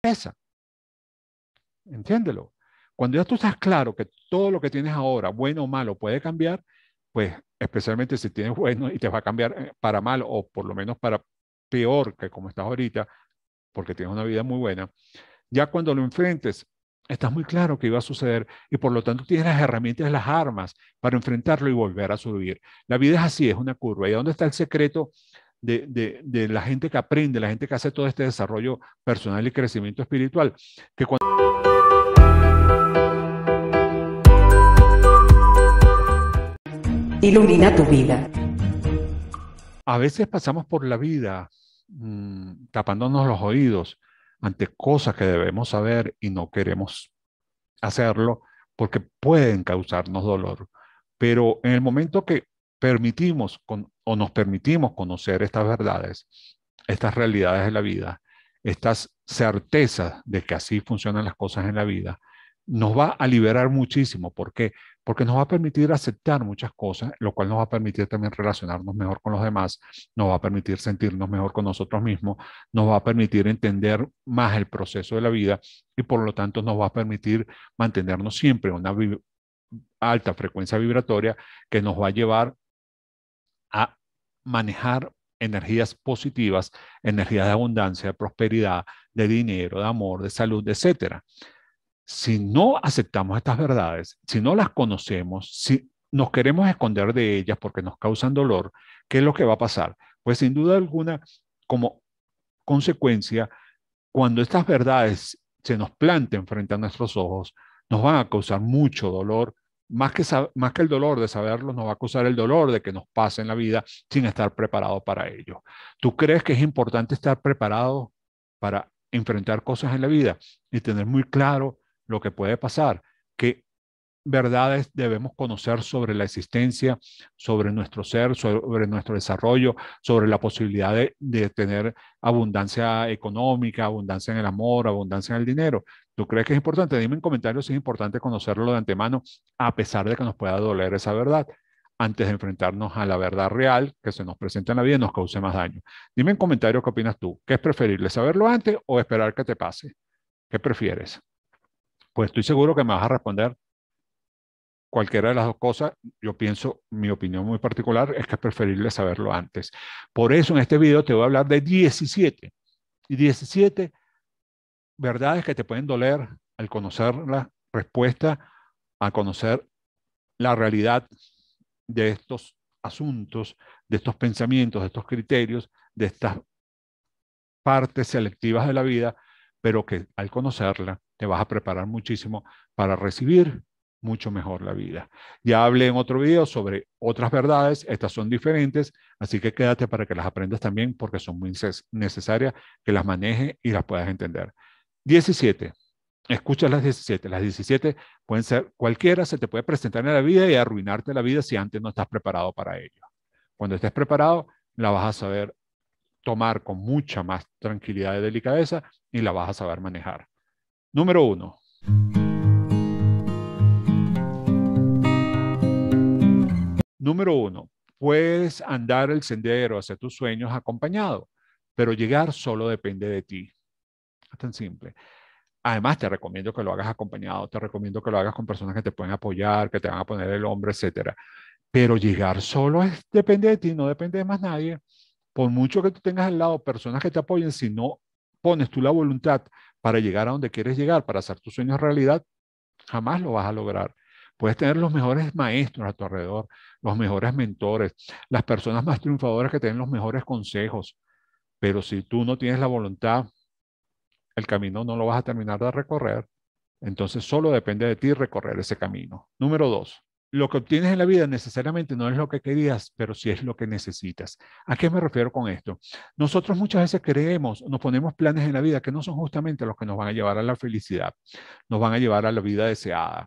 pesa. Entiéndelo. Cuando ya tú estás claro que todo lo que tienes ahora, bueno o malo, puede cambiar, pues especialmente si tienes bueno y te va a cambiar eh, para mal o por lo menos para peor que como estás ahorita, porque tienes una vida muy buena, ya cuando lo enfrentes, estás muy claro que iba a suceder y por lo tanto tienes las herramientas, las armas para enfrentarlo y volver a subir. La vida es así, es una curva. ¿Y dónde está el secreto de, de, de la gente que aprende, la gente que hace todo este desarrollo personal y crecimiento espiritual, que cuando... Ilumina tu vida. A veces pasamos por la vida mm, tapándonos los oídos ante cosas que debemos saber y no queremos hacerlo porque pueden causarnos dolor. Pero en el momento que permitimos con o nos permitimos conocer estas verdades, estas realidades de la vida, estas certezas de que así funcionan las cosas en la vida, nos va a liberar muchísimo. ¿Por qué? Porque nos va a permitir aceptar muchas cosas, lo cual nos va a permitir también relacionarnos mejor con los demás, nos va a permitir sentirnos mejor con nosotros mismos, nos va a permitir entender más el proceso de la vida y por lo tanto nos va a permitir mantenernos siempre en una alta frecuencia vibratoria que nos va a llevar a manejar energías positivas, energías de abundancia, de prosperidad, de dinero, de amor, de salud, etcétera. Si no aceptamos estas verdades, si no las conocemos, si nos queremos esconder de ellas porque nos causan dolor, ¿qué es lo que va a pasar? Pues sin duda alguna, como consecuencia, cuando estas verdades se nos planten frente a nuestros ojos, nos van a causar mucho dolor, más que, más que el dolor de saberlo, nos va a causar el dolor de que nos pase en la vida sin estar preparado para ello. ¿Tú crees que es importante estar preparado para enfrentar cosas en la vida y tener muy claro lo que puede pasar? Que verdades debemos conocer sobre la existencia, sobre nuestro ser, sobre nuestro desarrollo, sobre la posibilidad de, tener abundancia económica, abundancia en el amor, abundancia en el dinero. ¿Tú crees que es importante? Dime en comentarios si es importante conocerlo de antemano, a pesar de que nos pueda doler esa verdad antes de enfrentarnos a la verdad real que se nos presenta en la vida y nos cause más daño. Dime en comentarios qué opinas tú. ¿Qué es preferible, saberlo antes o esperar que te pase? ¿Qué prefieres? Pues estoy seguro que me vas a responder cualquiera de las dos cosas, yo pienso, mi opinión muy particular es que es preferible saberlo antes. Por eso en este video te voy a hablar de 17 y 17 verdades que te pueden doler al conocer la respuesta, a conocer la realidad de estos asuntos, de estos pensamientos, de estos criterios, de estas partes selectivas de la vida, pero que al conocerla te vas a preparar muchísimo para recibir mucho mejor la vida. Ya hablé en otro video sobre otras verdades, estas son diferentes, así que quédate para que las aprendas también porque son muy necesarias que las manejes y las puedas entender. 17. Escucha las 17. Las 17 pueden ser cualquiera, se te puede presentar en la vida y arruinarte la vida si antes no estás preparado para ello. Cuando estés preparado, la vas a saber tomar con mucha más tranquilidad y delicadeza y la vas a saber manejar. Número 1. Número uno, puedes andar el sendero hacia tus sueños acompañado, pero llegar solo depende de ti. Es tan simple. Además, te recomiendo que lo hagas acompañado, te recomiendo que lo hagas con personas que te pueden apoyar, que te van a poner el hombre, etc. Pero llegar solo depende de ti, no depende de más nadie. Por mucho que tú tengas al lado personas que te apoyen, si no pones tú la voluntad para llegar a donde quieres llegar, para hacer tus sueños realidad, jamás lo vas a lograr. Puedes tener los mejores maestros a tu alrededor, los mejores mentores, las personas más triunfadoras que tienen los mejores consejos. Pero si tú no tienes la voluntad, el camino no lo vas a terminar de recorrer. Entonces solo depende de ti recorrer ese camino. Número dos, lo que obtienes en la vida necesariamente no es lo que querías, pero sí es lo que necesitas. ¿A qué me refiero con esto? Nosotros muchas veces creemos, nos ponemos planes en la vida que no son justamente los que nos van a llevar a la felicidad, nos van a llevar a la vida deseada.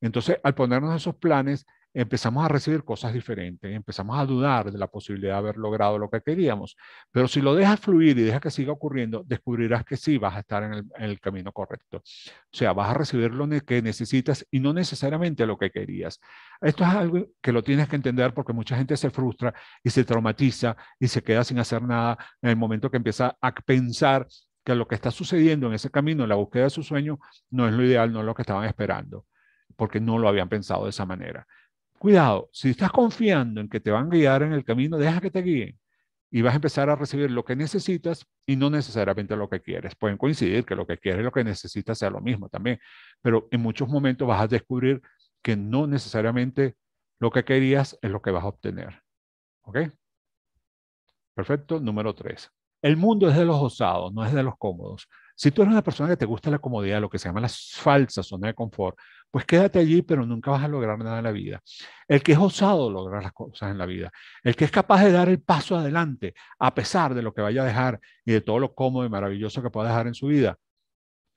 Entonces, al ponernos esos planes, empezamos a recibir cosas diferentes, empezamos a dudar de la posibilidad de haber logrado lo que queríamos. Pero si lo dejas fluir y dejas que siga ocurriendo, descubrirás que sí vas a estar en el, camino correcto. O sea, vas a recibir lo que necesitas y no necesariamente lo que querías. Esto es algo que lo tienes que entender porque mucha gente se frustra y se traumatiza y se queda sin hacer nada en el momento que empieza a pensar que lo que está sucediendo en ese camino, en la búsqueda de su sueño, no es lo ideal, no es lo que estaban esperando porque no lo habían pensado de esa manera. Cuidado, si estás confiando en que te van a guiar en el camino, deja que te guíen y vas a empezar a recibir lo que necesitas y no necesariamente lo que quieres. Pueden coincidir que lo que quieres y lo que necesitas sea lo mismo también, pero en muchos momentos vas a descubrir que no necesariamente lo que querías es lo que vas a obtener. ¿Ok? Perfecto. Número tres. El mundo es de los osados, no es de los cómodos. Si tú eres una persona que te gusta la comodidad, lo que se llama la falsa zona de confort, pues quédate allí, pero nunca vas a lograr nada en la vida. El que es osado lograr las cosas en la vida, el que es capaz de dar el paso adelante, a pesar de lo que vaya a dejar y de todo lo cómodo y maravilloso que pueda dejar en su vida,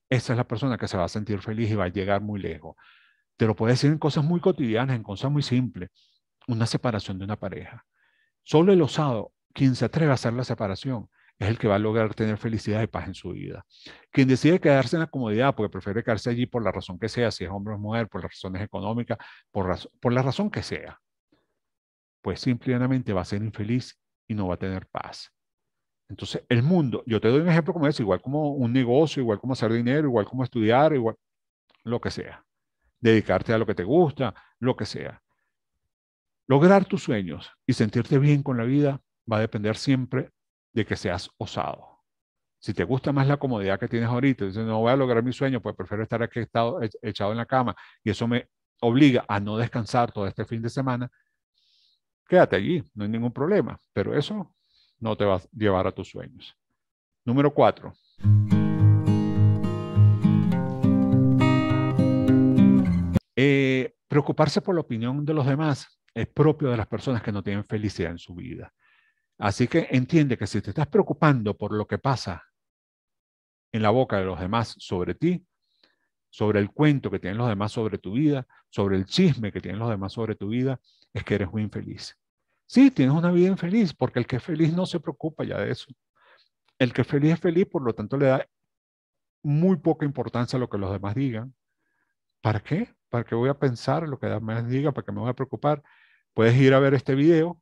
esa es la persona que se va a sentir feliz y va a llegar muy lejos. Te lo puedo decir en cosas muy cotidianas, en cosas muy simples. Una separación de una pareja. Solo el osado, quien se atreve a hacer la separación, es el que va a lograr tener felicidad y paz en su vida. Quien decide quedarse en la comodidad porque prefiere quedarse allí por la razón que sea, si es hombre o mujer, por las razones económicas, por, la razón que sea, pues simplemente va a ser infeliz y no va a tener paz. Entonces, el mundo, yo te doy un ejemplo como ese, igual como un negocio, igual como hacer dinero, igual como estudiar, igual lo que sea. Dedicarte a lo que te gusta, lo que sea. Lograr tus sueños y sentirte bien con la vida va a depender siempre de que seas osado. Si te gusta más la comodidad que tienes ahorita, dices, no voy a lograr mi sueño, pues prefiero estar aquí e-, echado en la cama y eso me obliga a no descansar todo este fin de semana, quédate allí, no hay ningún problema, pero eso no te va a llevar a tus sueños. Número cuatro. Eh, preocuparse por la opinión de los demás es propio de las personas que no tienen felicidad en su vida. Así que entiende que si te estás preocupando por lo que pasa en la boca de los demás sobre ti, sobre el cuento que tienen los demás sobre tu vida, sobre el chisme que tienen los demás sobre tu vida, es que eres muy infeliz. Sí, tienes una vida infeliz, porque el que es feliz no se preocupa ya de eso. El que es feliz es feliz, por lo tanto le da muy poca importancia a lo que los demás digan. ¿Para qué? ¿Para qué voy a pensar lo que los demás digan? ¿Para qué me voy a preocupar? Puedes ir a ver este video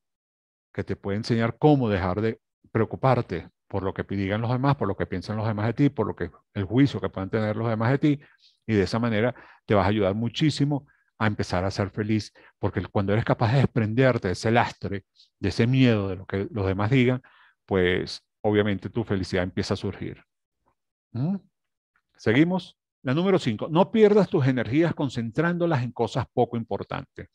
que te puede enseñar cómo dejar de preocuparte por lo que digan los demás, por lo que piensan los demás de ti, por lo que el juicio que puedan tener los demás de ti, y de esa manera te vas a ayudar muchísimo a empezar a ser feliz, porque cuando eres capaz de desprenderte de ese lastre, de ese miedo de lo que los demás digan, pues obviamente tu felicidad empieza a surgir. ¿Mm? Seguimos. La número cinco, no pierdas tus energías concentrándolas en cosas poco importantes.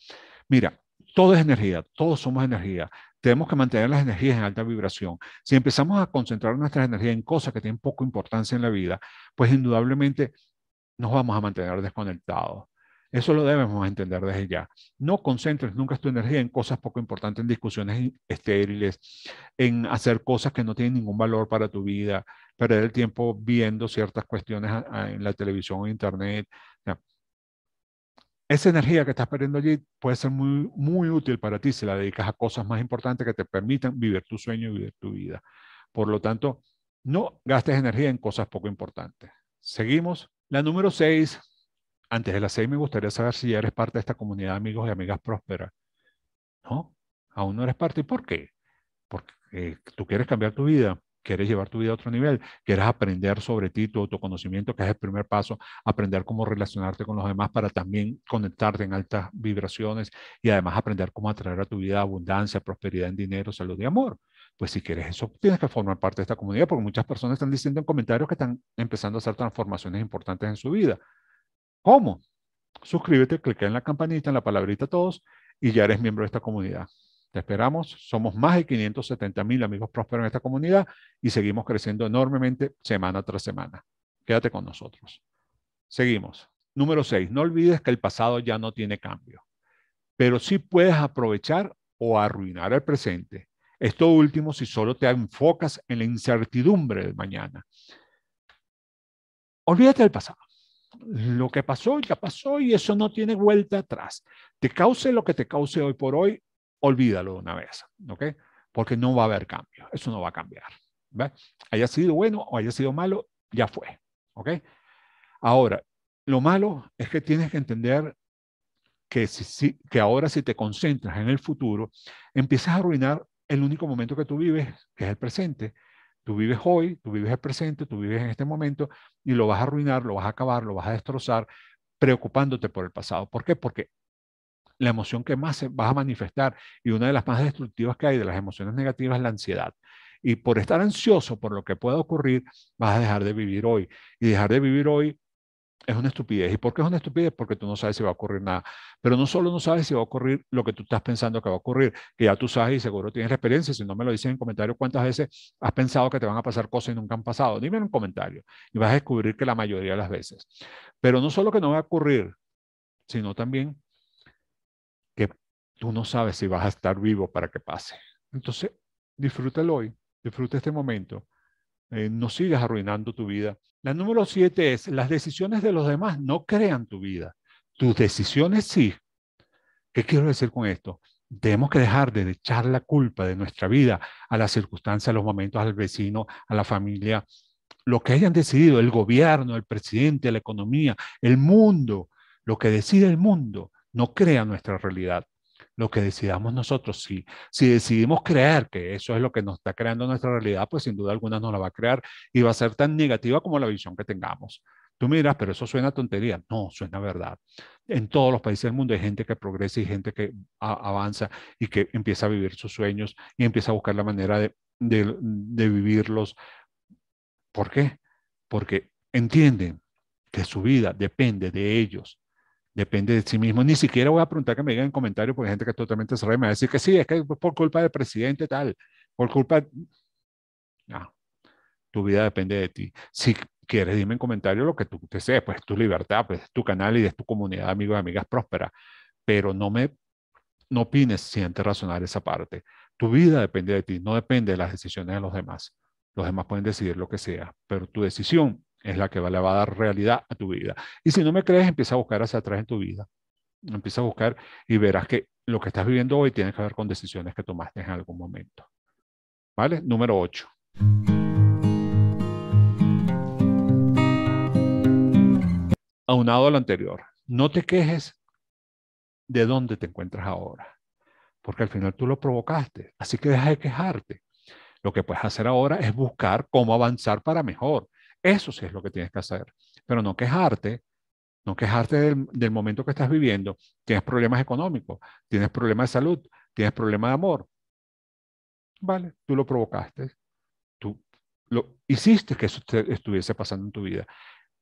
Mira, todo es energía, todos somos energía. Tenemos que mantener las energías en alta vibración. Si empezamos a concentrar nuestras energías en cosas que tienen poco importancia en la vida, pues indudablemente nos vamos a mantener desconectados. Eso lo debemos entender desde ya. No concentres nunca tu energía en cosas poco importantes, en discusiones estériles, en hacer cosas que no tienen ningún valor para tu vida, perder el tiempo viendo ciertas cuestiones en la televisión o internet esa energía que estás perdiendo allí puede ser muy, muy útil para ti si la dedicas a cosas más importantes que te permitan vivir tu sueño y vivir tu vida. Por lo tanto, no gastes energía en cosas poco importantes. Seguimos. La número 6. Antes de las 6 me gustaría saber si ya eres parte de esta comunidad de amigos y amigas prósperas. ¿No? Aún no eres parte. ¿Y por qué? Porque eh, tú quieres cambiar tu vida quieres llevar tu vida a otro nivel, quieres aprender sobre ti, tu autoconocimiento, que es el primer paso, aprender cómo relacionarte con los demás para también conectarte en altas vibraciones y además aprender cómo atraer a tu vida abundancia, prosperidad en dinero, salud y amor. Pues si quieres eso, tienes que formar parte de esta comunidad, porque muchas personas están diciendo en comentarios que están empezando a hacer transformaciones importantes en su vida. ¿Cómo? Suscríbete, clic en la campanita, en la palabrita todos, y ya eres miembro de esta comunidad. Te esperamos. Somos más de 570 mil amigos prósperos en esta comunidad y seguimos creciendo enormemente semana tras semana. Quédate con nosotros. Seguimos. Número 6. No olvides que el pasado ya no tiene cambio, pero sí puedes aprovechar o arruinar el presente. Esto último si solo te enfocas en la incertidumbre de mañana. Olvídate del pasado. Lo que pasó ya pasó y eso no tiene vuelta atrás. Te cause lo que te cause hoy por hoy, olvídalo de una vez, ¿ok? Porque no va a haber cambio, eso no va a cambiar. ¿va? Haya sido bueno o haya sido malo, ya fue, ¿ok? Ahora, lo malo es que tienes que entender que, si, que ahora si te concentras en el futuro, empiezas a arruinar el único momento que tú vives, que es el presente. Tú vives hoy, tú vives el presente, tú vives en este momento y lo vas a arruinar, lo vas a acabar, lo vas a destrozar preocupándote por el pasado. ¿Por qué? Porque la emoción que más vas a manifestar y una de las más destructivas que hay de las emociones negativas es la ansiedad. Y por estar ansioso por lo que pueda ocurrir, vas a dejar de vivir hoy. Y dejar de vivir hoy es una estupidez. ¿Y por qué es una estupidez? Porque tú no sabes si va a ocurrir nada. Pero no solo no sabes si va a ocurrir lo que tú estás pensando que va a ocurrir, que ya tú sabes y seguro tienes experiencia. Si no me lo dices en comentarios, ¿cuántas veces has pensado que te van a pasar cosas y nunca han pasado? Dime en un comentario y vas a descubrir que la mayoría de las veces. Pero no solo que no va a ocurrir, sino también tú no sabes si vas a estar vivo para que pase. Entonces, disfrútalo hoy, disfruta este momento. Eh, no sigas arruinando tu vida. La número siete es, las decisiones de los demás no crean tu vida. Tus decisiones sí. ¿Qué quiero decir con esto? Tenemos que dejar de echar la culpa de nuestra vida a las circunstancias, a los momentos, al vecino, a la familia, lo que hayan decidido el gobierno, el presidente, la economía, el mundo, lo que decide el mundo, no crea nuestra realidad lo que decidamos nosotros. Si, si decidimos creer que eso es lo que nos está creando nuestra realidad, pues sin duda alguna nos la va a crear y va a ser tan negativa como la visión que tengamos. Tú miras, pero eso suena tontería. No, suena verdad. En todos los países del mundo hay gente que progresa y gente que avanza y que empieza a vivir sus sueños y empieza a buscar la manera de, de vivirlos. ¿Por qué? Porque entienden que su vida depende de ellos depende de sí mismo. Ni siquiera voy a preguntar que me digan en comentarios, porque hay gente que totalmente cerrada me va a decir que sí, es que por culpa del presidente tal, por culpa... No, tu vida depende de ti. Si quieres, dime en comentario lo que tú desees, pues tu libertad, pues tu canal y de tu comunidad, amigos y amigas próspera. Pero no me no opines si antes razonar esa parte. Tu vida depende de ti, no depende de las decisiones de los demás. Los demás pueden decidir lo que sea, pero tu decisión es la que le va a dar realidad a tu vida. Y si no me crees, empieza a buscar hacia atrás en tu vida. Empieza a buscar y verás que lo que estás viviendo hoy tiene que ver con decisiones que tomaste en algún momento. ¿Vale? Número 8. Aunado a lo anterior, no te quejes de dónde te encuentras ahora, porque al final tú lo provocaste, así que deja de quejarte. Lo que puedes hacer ahora es buscar cómo avanzar para mejor. Eso sí es lo que tienes que hacer, pero no quejarte, no quejarte del, momento que estás viviendo. Tienes problemas económicos, tienes problemas de salud, tienes problemas de amor. Vale, tú lo provocaste, tú lo hiciste que eso estuviese pasando en tu vida.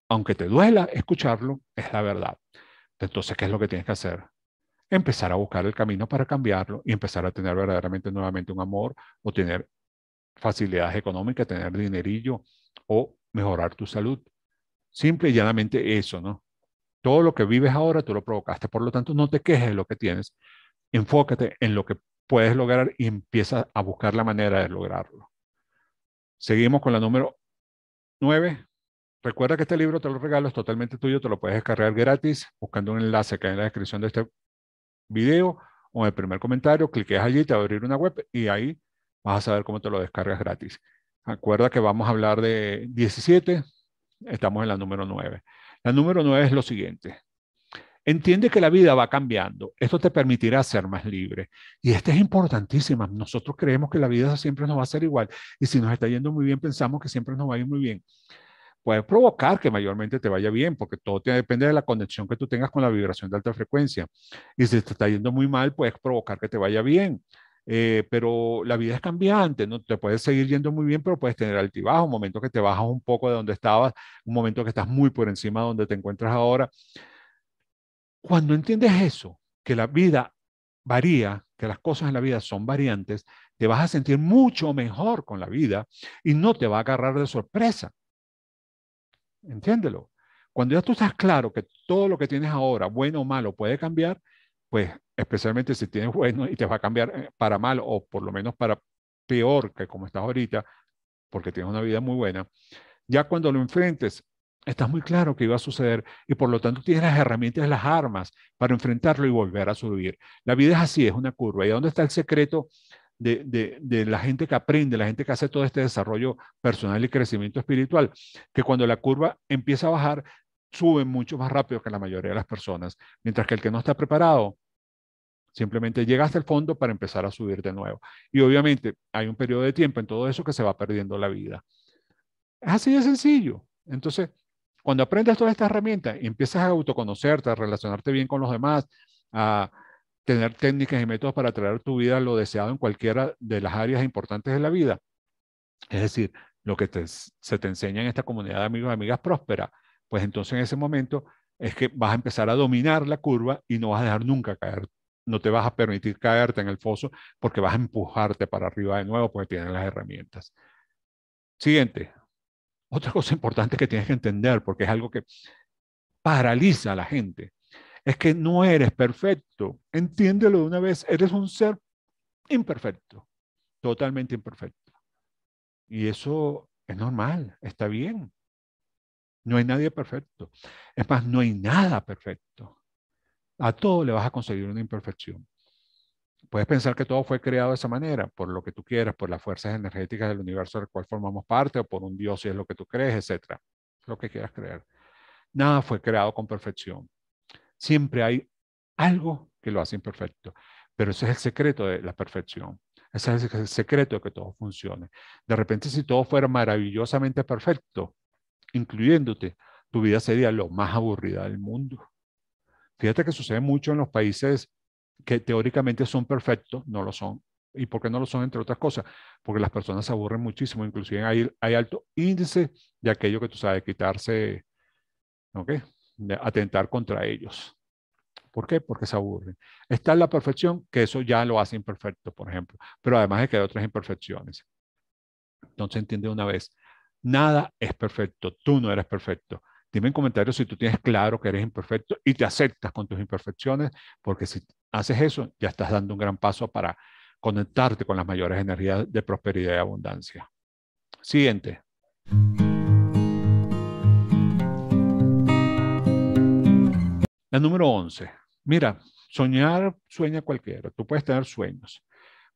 Aunque te duela escucharlo, es la verdad. Entonces, ¿qué es lo que tienes que hacer? Empezar a buscar el camino para cambiarlo y empezar a tener verdaderamente nuevamente un amor o tener facilidades económicas, tener dinerillo o mejorar tu salud. Simple y llanamente eso, ¿no? Todo lo que vives ahora tú lo provocaste, por lo tanto no te quejes de lo que tienes, enfócate en lo que puedes lograr y empieza a buscar la manera de lograrlo. Seguimos con la número nueve. Recuerda que este libro te lo regalo, es totalmente tuyo, te lo puedes descargar gratis buscando un enlace que hay en la descripción de este video o en el primer comentario, cliques allí, te va a abrir una web y ahí vas a saber cómo te lo descargas gratis. Acuerda que vamos a hablar de 17, estamos en la número 9. La número 9 es lo siguiente. Entiende que la vida va cambiando. Esto te permitirá ser más libre. Y esta es importantísima. Nosotros creemos que la vida siempre nos va a ser igual. Y si nos está yendo muy bien, pensamos que siempre nos va a ir muy bien. Puede provocar que mayormente te vaya bien, porque todo depende de la conexión que tú tengas con la vibración de alta frecuencia. Y si te está yendo muy mal, puedes provocar que te vaya bien. Eh, pero la vida es cambiante, ¿no? Te puedes seguir yendo muy bien, pero puedes tener altibajos, momento que te bajas un poco de donde estabas, un momento que estás muy por encima de donde te encuentras ahora. Cuando entiendes eso, que la vida varía, que las cosas en la vida son variantes, te vas a sentir mucho mejor con la vida y no te va a agarrar de sorpresa. Entiéndelo. Cuando ya tú estás claro que todo lo que tienes ahora, bueno o malo, puede cambiar, pues especialmente si tienes bueno y te va a cambiar eh, para mal o por lo menos para peor que como estás ahorita, porque tienes una vida muy buena, ya cuando lo enfrentes, estás muy claro que iba a suceder y por lo tanto tienes las herramientas, las armas para enfrentarlo y volver a subir. La vida es así, es una curva. ¿Y dónde está el secreto de, la gente que aprende, la gente que hace todo este desarrollo personal y crecimiento espiritual? Que cuando la curva empieza a bajar, sube mucho más rápido que la mayoría de las personas, mientras que el que no está preparado Simplemente llega hasta el fondo para empezar a subir de nuevo. Y obviamente hay un periodo de tiempo en todo eso que se va perdiendo la vida. Es así de sencillo. Entonces, cuando aprendes todas estas herramientas y empiezas a autoconocerte, a relacionarte bien con los demás, a tener técnicas y métodos para traer tu vida a lo deseado en cualquiera de las áreas importantes de la vida, es decir, lo que se te enseña en esta comunidad de amigos y amigas próspera, pues entonces en ese momento es que vas a empezar a dominar la curva y no vas a dejar nunca caer no te vas a permitir caerte en el foso porque vas a empujarte para arriba de nuevo porque tienes las herramientas. Siguiente. Otra cosa importante que tienes que entender, porque es algo que paraliza a la gente, es que no eres perfecto. Entiéndelo de una vez, eres un ser imperfecto, totalmente imperfecto. Y eso es normal, está bien. No hay nadie perfecto. Es más, no hay nada perfecto a todo le vas a conseguir una imperfección. Puedes pensar que todo fue creado de esa manera, por lo que tú quieras, por las fuerzas energéticas del universo del cual formamos parte, o por un Dios si es lo que tú crees, etc. lo que quieras creer. Nada fue creado con perfección. Siempre hay algo que lo hace imperfecto, pero ese es el secreto de la perfección. Ese es el secreto de que todo funcione. De repente, si todo fuera maravillosamente perfecto, incluyéndote, tu vida sería lo más aburrida del mundo. Fíjate que sucede mucho en los países que teóricamente son perfectos, no lo son. ¿Y por qué no lo son? Entre otras cosas, porque las personas se aburren muchísimo, inclusive hay, hay alto índice de aquello que tú sabes, quitarse, ¿ok? De atentar contra ellos. ¿Por qué? Porque se aburren. Está la perfección, que eso ya lo hace imperfecto, por ejemplo, pero además de que hay otras imperfecciones. Entonces entiende una vez, nada es perfecto, tú no eres perfecto. Dime en comentarios si tú tienes claro que eres imperfecto y te aceptas con tus imperfecciones, porque si haces eso, ya estás dando un gran paso para conectarte con las mayores energías de prosperidad y abundancia. Siguiente. La número 11. Mira, soñar sueña cualquiera. Tú puedes tener sueños,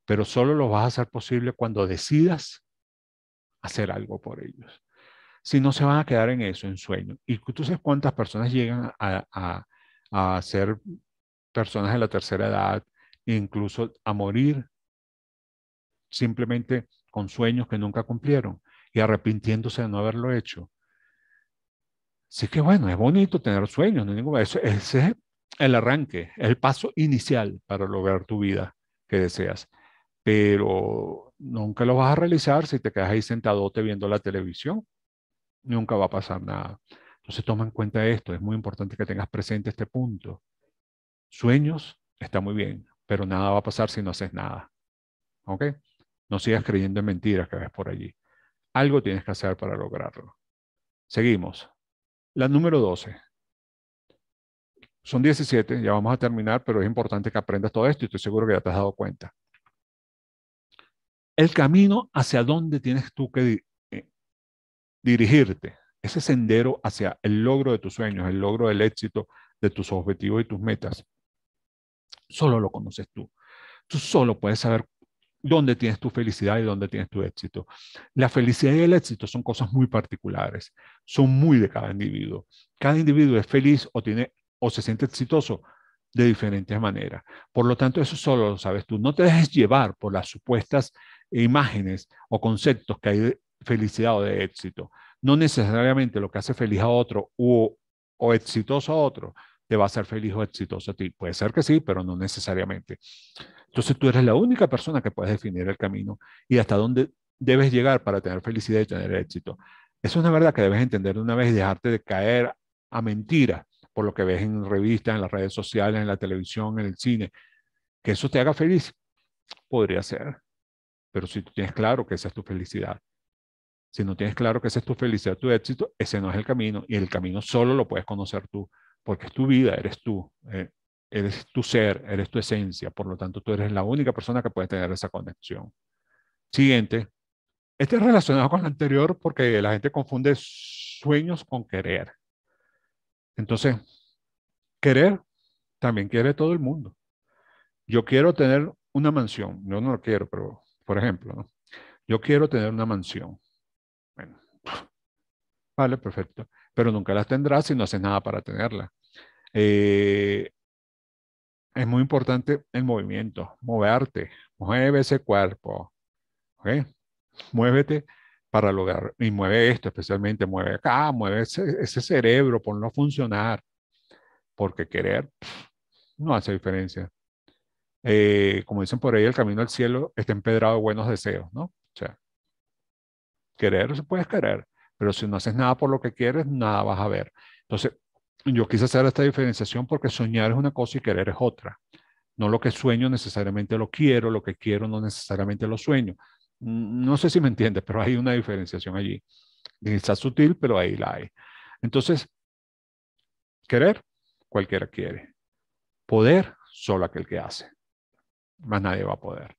pero solo los vas a hacer posible cuando decidas hacer algo por ellos si no se van a quedar en eso, en sueño. Y tú sabes cuántas personas llegan a, a, a ser personas de la tercera edad, incluso a morir simplemente con sueños que nunca cumplieron y arrepintiéndose de no haberlo hecho. Así que bueno, es bonito tener sueños, no eso, ese es el arranque, el paso inicial para lograr tu vida que deseas, pero nunca lo vas a realizar si te quedas ahí sentadote viendo la televisión nunca va a pasar nada. Entonces toma en cuenta esto, es muy importante que tengas presente este punto. Sueños está muy bien, pero nada va a pasar si no haces nada. ¿Ok? No sigas creyendo en mentiras que ves por allí. Algo tienes que hacer para lograrlo. Seguimos. La número 12. Son 17, ya vamos a terminar, pero es importante que aprendas todo esto y estoy seguro que ya te has dado cuenta. El camino hacia dónde tienes tú que dirigirte ese sendero hacia el logro de tus sueños, el logro del éxito de tus objetivos y tus metas, solo lo conoces tú. Tú solo puedes saber dónde tienes tu felicidad y dónde tienes tu éxito. La felicidad y el éxito son cosas muy particulares, son muy de cada individuo. Cada individuo es feliz o tiene o se siente exitoso de diferentes maneras. Por lo tanto, eso solo lo sabes tú. No te dejes llevar por las supuestas imágenes o conceptos que hay felicidad o de éxito. No necesariamente lo que hace feliz a otro o exitoso a otro te va a hacer feliz o exitoso a ti. Puede ser que sí, pero no necesariamente. Entonces tú eres la única persona que puedes definir el camino y hasta dónde debes llegar para tener felicidad y tener éxito. es una verdad que debes entender una vez y dejarte de caer a mentiras por lo que ves en revistas, en las redes sociales, en la televisión, en el cine. Que eso te haga feliz, podría ser. Pero si tú tienes claro que esa es tu felicidad, si no tienes claro que ese es tu felicidad, tu éxito, ese no es el camino y el camino solo lo puedes conocer tú, porque es tu vida, eres tú, eh, eres tu ser, eres tu esencia, por lo tanto tú eres la única persona que puede tener esa conexión. Siguiente, este es relacionado con lo anterior porque la gente confunde sueños con querer. Entonces, querer también quiere todo el mundo. Yo quiero tener una mansión, yo no lo quiero, pero por ejemplo, yo quiero tener una mansión. Vale, perfecto. Pero nunca las tendrás si no haces nada para tenerla. Eh, es muy importante el movimiento, moverte, mueve ese cuerpo. Muévete para lograr, y mueve esto especialmente, mueve acá, mueve ese, cerebro, ponlo a funcionar, porque querer no hace diferencia. Eh, como dicen por ahí, el camino al cielo está empedrado de buenos deseos, ¿no? O sea, querer, puedes querer, pero si no haces nada por lo que quieres, nada vas a ver. Entonces, yo quise hacer esta diferenciación porque soñar es una cosa y querer es otra. No lo que sueño necesariamente lo quiero, lo que quiero no necesariamente lo sueño. No sé si me entiendes, pero hay una diferenciación allí. Está sutil, pero ahí la hay. Entonces, querer, cualquiera quiere. Poder, solo aquel que hace. Más nadie va a poder.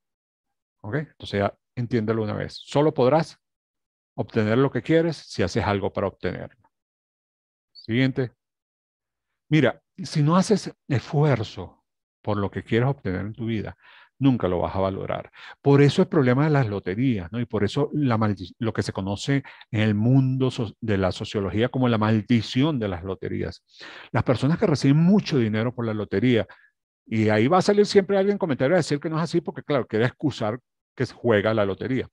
¿Ok? Entonces ya entiéndelo una vez. Solo podrás obtener lo que quieres si haces algo para obtenerlo. Siguiente. Mira, si no haces esfuerzo por lo que quieres obtener en tu vida, nunca lo vas a valorar. Por eso el problema de las loterías, ¿no? Y por eso lo que se conoce en el mundo de la sociología como la maldición de las loterías. Las personas que reciben mucho dinero por la lotería, y ahí va a salir siempre alguien comentario a decir que no es así, porque claro, quiere excusar que juega la lotería.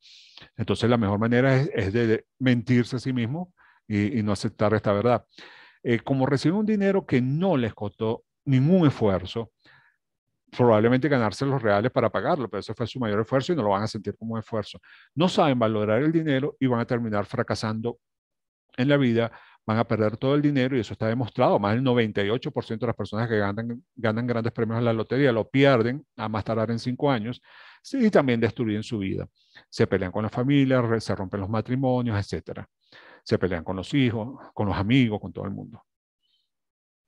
Entonces la mejor manera es, de mentirse a sí mismo y, no aceptar esta verdad. Eh, como reciben un dinero que no les costó ningún esfuerzo, probablemente ganarse los reales para pagarlo, pero eso fue su mayor esfuerzo y no lo van a sentir como un esfuerzo. No saben valorar el dinero y van a terminar fracasando en la vida, van a perder todo el dinero y eso está demostrado. Más del 98% de las personas que ganan, ganan grandes premios en la lotería lo pierden a más tardar en cinco años y también destruyen su vida. Se pelean con la familia, se rompen los matrimonios, etc. Se pelean con los hijos, con los amigos, con todo el mundo.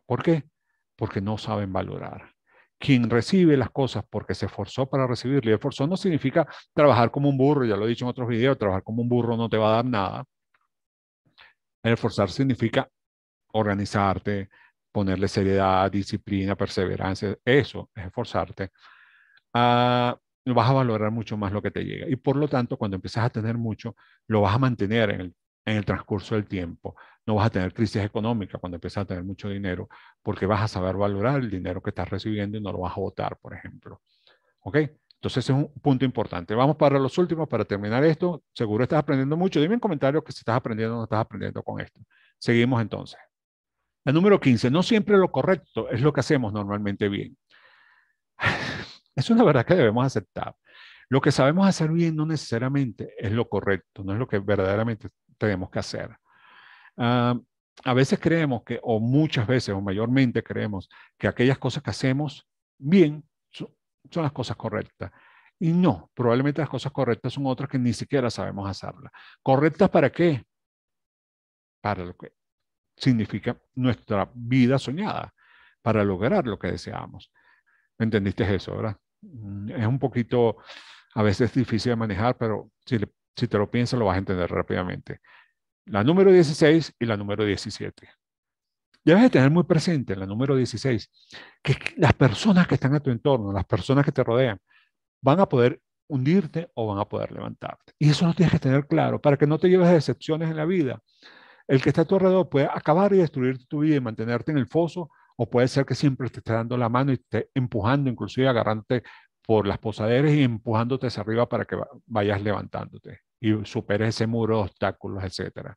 ¿Por qué? Porque no saben valorar. Quien recibe las cosas porque se esforzó para recibirle, esforzó no significa trabajar como un burro, ya lo he dicho en otros videos, trabajar como un burro no te va a dar nada. El esforzar significa organizarte, ponerle seriedad, disciplina, perseverancia, eso es esforzarte. Ah, vas a valorar mucho más lo que te llega. Y por lo tanto, cuando empiezas a tener mucho, lo vas a mantener en el, transcurso del tiempo. No vas a tener crisis económica cuando empiezas a tener mucho dinero, porque vas a saber valorar el dinero que estás recibiendo y no lo vas a votar, por ejemplo. ¿Ok? Entonces es un punto importante. Vamos para los últimos, para terminar esto. Seguro estás aprendiendo mucho. Dime en comentarios que si estás aprendiendo o no estás aprendiendo con esto. Seguimos entonces. El número 15, no siempre lo correcto es lo que hacemos normalmente bien. Es una verdad que debemos aceptar. Lo que sabemos hacer bien no necesariamente es lo correcto, no es lo que verdaderamente tenemos que hacer. Ah, a veces creemos que, o muchas veces, o mayormente creemos que aquellas cosas que hacemos bien son, son las cosas correctas. Y no, probablemente las cosas correctas son otras que ni siquiera sabemos hacerlas. ¿Correctas para qué? Para lo que significa nuestra vida soñada, para lograr lo que deseamos. ¿Entendiste eso, verdad? Mm, es un poquito, a veces difícil de manejar, pero si, si te lo piensas lo vas a entender rápidamente. La número 16 y la número 17. Debes de tener muy presente la número 16, que las personas que están a tu entorno, las personas que te rodean, van a poder hundirte o van a poder levantarte. Y eso lo tienes que tener claro para que no te lleves decepciones en la vida. El que está a tu alrededor puede acabar y destruir tu vida y mantenerte en el foso o puede ser que siempre te esté dando la mano y te esté empujando, inclusive agarrándote por las posaderas y empujándote hacia arriba para que vayas levantándote y superes ese muro de obstáculos, etc.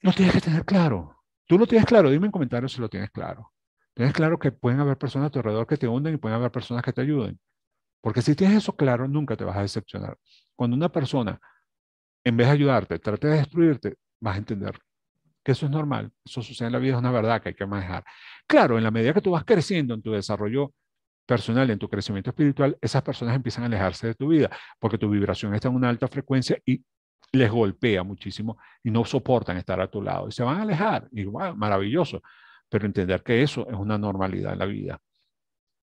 Lo tienes que tener claro. Tú lo tienes claro, dime en comentarios si lo tienes claro. Tienes claro que pueden haber personas a tu alrededor que te hunden y pueden haber personas que te ayuden. Porque si tienes eso claro, nunca te vas a decepcionar. Cuando una persona, en vez de ayudarte, trate de destruirte, vas a entender que eso es normal, eso sucede en la vida, es una verdad que hay que manejar. Claro, en la medida que tú vas creciendo en tu desarrollo personal, en tu crecimiento espiritual, esas personas empiezan a alejarse de tu vida, porque tu vibración está en una alta frecuencia y les golpea muchísimo y no soportan estar a tu lado y se van a alejar. Y maravilloso, pero entender que eso es una normalidad en la vida.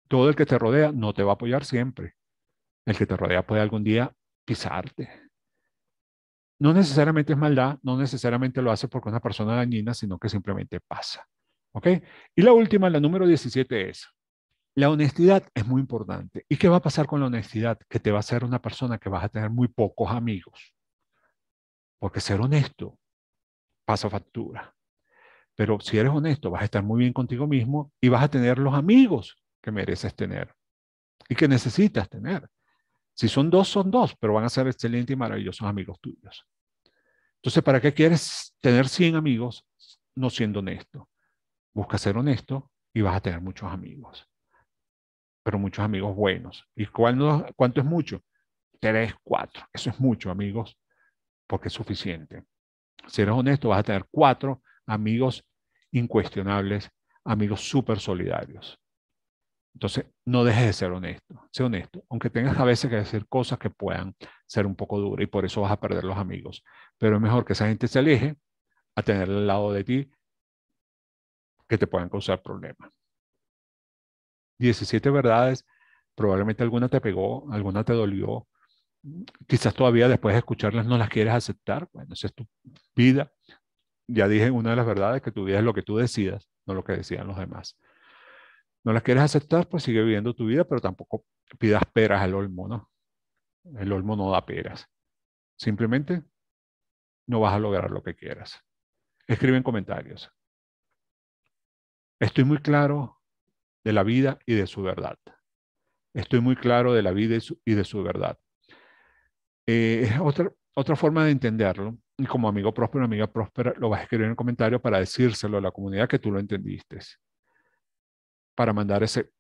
Todo el que te rodea no te va a apoyar siempre. El que te rodea puede algún día pisarte, no necesariamente es maldad, no necesariamente lo hace porque es una persona dañina, sino que simplemente pasa. ¿Ok? Y la última, la número 17 es, la honestidad es muy importante. ¿Y qué va a pasar con la honestidad? Que te va a ser una persona que vas a tener muy pocos amigos. Porque ser honesto pasa factura. Pero si eres honesto, vas a estar muy bien contigo mismo y vas a tener los amigos que mereces tener y que necesitas tener. Si son dos, son dos, pero van a ser excelentes y maravillosos amigos tuyos. Entonces, ¿para qué quieres tener 100 amigos no siendo honesto? Busca ser honesto y vas a tener muchos amigos, pero muchos amigos buenos. ¿Y cuánto es mucho? Tres, cuatro. Eso es mucho, amigos, porque es suficiente. Si eres honesto, vas a tener cuatro amigos incuestionables, amigos súper solidarios. Entonces, no dejes de ser honesto, sé honesto, aunque tengas a veces que decir cosas que puedan ser un poco duras y por eso vas a perder los amigos. Pero es mejor que esa gente se aleje a tener al lado de ti que te puedan causar problemas. 17 verdades, probablemente alguna te pegó, alguna te dolió, quizás todavía después de escucharlas no las quieres aceptar, bueno, esa es tu vida. Ya dije una de las verdades, que tu vida es lo que tú decidas, no lo que decían los demás. No las quieres aceptar, pues sigue viviendo tu vida, pero tampoco pidas peras al olmo, ¿no? El olmo no da peras. Simplemente no vas a lograr lo que quieras. Escribe en comentarios. Estoy muy claro de la vida y de su verdad. Estoy muy claro de la vida y, de su verdad. Eh, otra, otra forma de entenderlo, y como amigo próspero, amiga próspera, lo vas a escribir en comentarios comentario para decírselo a la comunidad que tú lo entendiste para mandar ese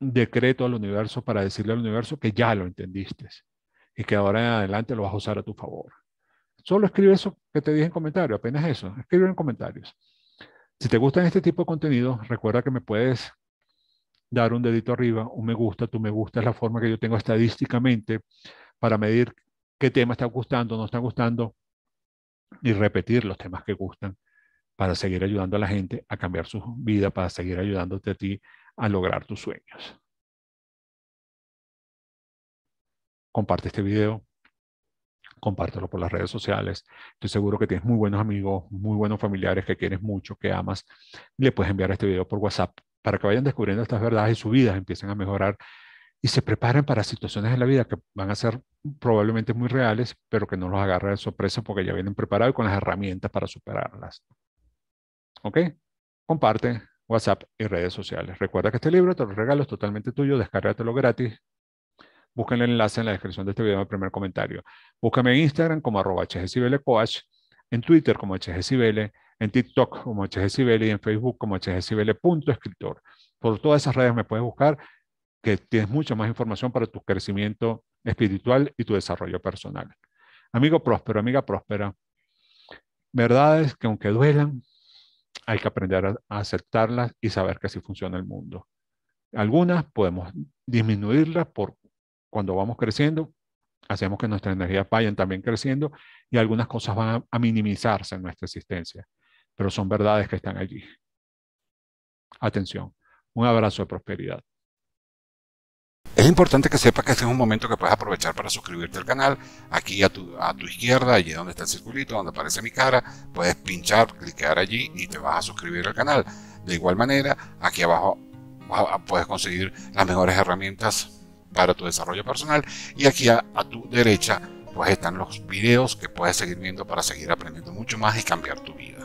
decreto al universo para decirle al universo que ya lo entendiste y que ahora en adelante lo vas a usar a tu favor. Solo escribe eso que te dije en comentarios, apenas eso, escribe en comentarios. Si te gustan este tipo de contenido, recuerda que me puedes dar un dedito arriba, un me gusta, tu me gusta es la forma que yo tengo estadísticamente para medir qué tema está gustando, no está gustando y repetir los temas que gustan para seguir ayudando a la gente a cambiar su vida, para seguir ayudándote a ti a lograr tus sueños. Comparte este video, compártelo por las redes sociales. Estoy seguro que tienes muy buenos amigos, muy buenos familiares que quieres mucho, que amas. Le puedes enviar este video por WhatsApp para que vayan descubriendo estas verdades y su vida, empiecen a mejorar y se preparen para situaciones en la vida que van a ser probablemente muy reales, pero que no los agarren de sorpresa porque ya vienen preparados y con las herramientas para superarlas. ¿Ok? Comparte WhatsApp y redes sociales. Recuerda que este libro te lo regalo, es totalmente tuyo, descárgatelo gratis. Busca el enlace en la descripción de este video en el primer comentario. Búscame en Instagram como arroba en Twitter como hgcibele, en TikTok como hgcibele y en Facebook como escritor Por todas esas redes me puedes buscar que tienes mucha más información para tu crecimiento espiritual y tu desarrollo personal. Amigo próspero, amiga próspera, verdades que aunque duelan, hay que aprender a, aceptarlas y saber que así funciona el mundo. Algunas podemos disminuirlas por cuando vamos creciendo, hacemos que nuestras energías vayan también creciendo y algunas cosas van a, minimizarse en nuestra existencia, pero son verdades que están allí. Atención, un abrazo de prosperidad. Es importante que sepas que este es un momento que puedes aprovechar para suscribirte al canal. Aquí a tu, izquierda, allí donde está el circulito, donde aparece mi cara, puedes pinchar, clicar allí y te vas a suscribir al canal. De igual manera, aquí abajo puedes conseguir las mejores herramientas para tu desarrollo personal y aquí a, tu derecha pues están los videos que puedes seguir viendo para seguir aprendiendo mucho más y cambiar tu vida.